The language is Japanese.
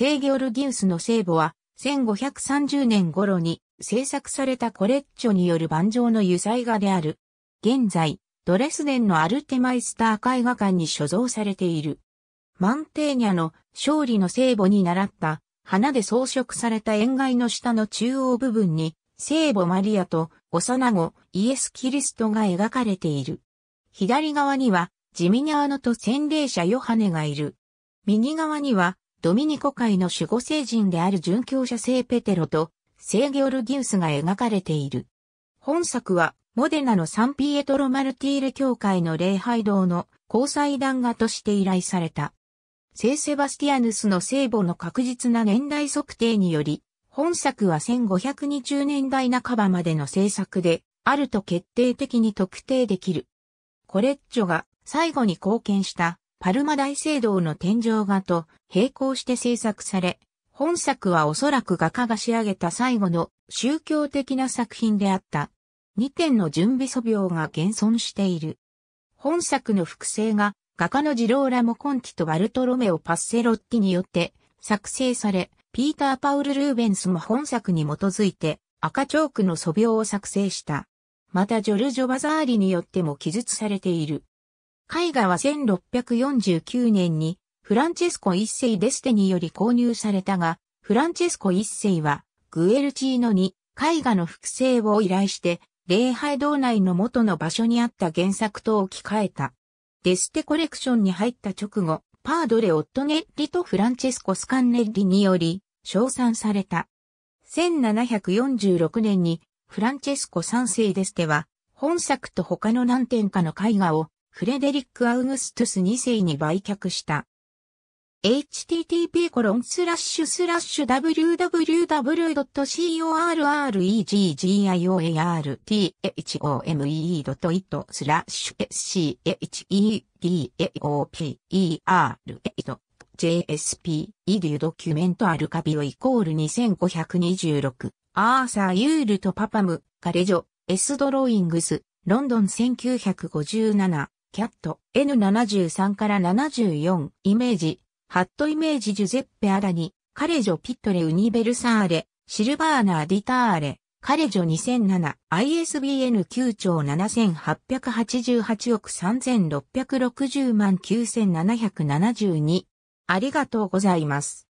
聖ギョルギウスの聖母は、1530年頃に制作されたコレッチョによる盤上の油彩画である。現在、ドレスデンのアルテマイスター絵画館に所蔵されている。マンテーニャの勝利の聖母に習った花で装飾された円外の下の中央部分に聖母マリアと幼子イエス・キリストが描かれている。左側にはジミニャーノと洗礼者ヨハネがいる。右側にはドミニコ会の守護聖人である殉教者聖ペテロと聖ギョルギウスが描かれている。本作は、モデナのサンピエトロマルティーレ教会の礼拝堂の交際弾画として依頼された。聖セバスティアヌスの聖母の確実な年代測定により、本作は1520年代半ばまでの制作で、あると決定的に特定できる。コレッジョが最後に貢献したパルマ大聖堂の天井画と並行して制作され、本作はおそらく画家が仕上げた最後の宗教的な作品であった。2点の準備素描が現存している。本作の複製が画家のジローラモコンティとバルトロメオ・パッセロッティによって作成され、ピーター・パウル・ルーベンスも本作に基づいて赤チョークの素描を作成した。またジョルジョ・バザーリによっても記述されている。絵画は1649年にフランチェスコ一世デステにより購入されたが、フランチェスコ一世はグエルチーノに絵画の複製を依頼して、礼拝堂内の元の場所にあった原作と置き換えた。デステコレクションに入った直後、パードレ・オットネッリとフランチェスコ・スカンネッリにより、称賛された。1746年にフランチェスコ三世デステは、本作と他の何点かの絵画をフレデリック・アウグストゥス2世に売却した。h t t p w w w c o r r e g i o a r t h o m i t スラッシュ schedoper JSP u d o c u m e n t アルカビオイコール2526アーサー・ユールとパパム、カレジョ、エスドローイングス、ロンドン1957キャット、N73 から74、イメージ、ハットイメージジュゼッペ・アラニ、カレジョ・ピットレ・ウニベルサーレ、シルバーナ・ディターレ、カレジョ2007、ISBN 9兆7888億3660万9772。ありがとうございます。